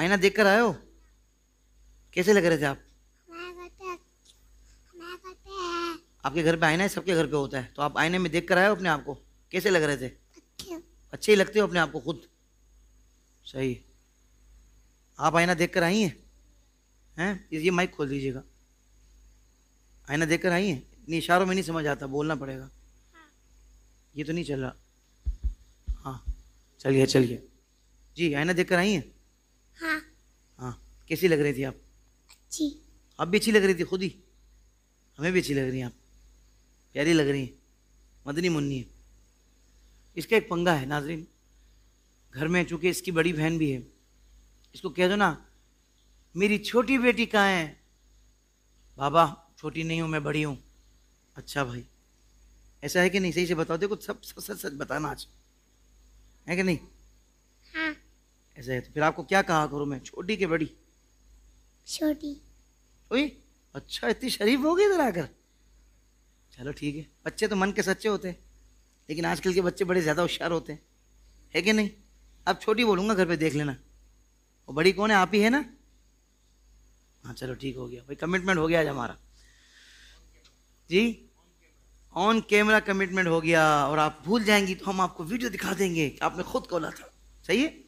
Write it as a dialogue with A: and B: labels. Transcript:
A: आईना देख कर आए हो कैसे लग रहे थे आप आपके घर पे आईना है सबके घर पे होता है तो आप आईने में देख कर आए हो अपने आप को कैसे लग रहे थे अच्छे ही लगते हो अपने आप को खुद सही आप आईना देख कर आई हैं हैं ये माइक खोल दीजिएगा आईना देख कर आई हैं नहीं इशारों में नहीं समझ आता बोलना पड़ेगा ये तो नहीं चल रहा हाँ चलिए चलिए जी आईना देख कर आई हैं हाँ हाँ कैसी लग रही थी आप अच्छी आप भी अच्छी लग रही थी खुद ही हमें भी अच्छी लग रही हैं आप प्यारी लग रही हैं मदनी मुन्नी है इसका एक पंगा है नाजरीन घर में चूंकि इसकी बड़ी बहन भी है इसको कह दो ना मेरी छोटी बेटी कहाँ है बाबा छोटी नहीं हूँ मैं बड़ी हूँ अच्छा भाई ऐसा है कि नहीं सही से बताओ देखो सब सच सच बताना आज है कि नहीं ऐसा है तो फिर आपको क्या कहा करूँ मैं छोटी के बड़ी छोटी ओए अच्छा इतनी शरीफ हो गई जरा आकर चलो ठीक है बच्चे तो मन के सच्चे होते हैं लेकिन आजकल के बच्चे बड़े ज़्यादा होशियार होते हैं है कि नहीं आप छोटी बोलूँगा घर पे देख लेना और बड़ी कौन है आप ही है ना हाँ चलो ठीक हो गया भाई कमिटमेंट हो गया आज हमारा जी ऑन कैमरा कमिटमेंट हो गया और आप भूल जाएंगी तो हम आपको वीडियो दिखा देंगे आपने खुद खोला था सही है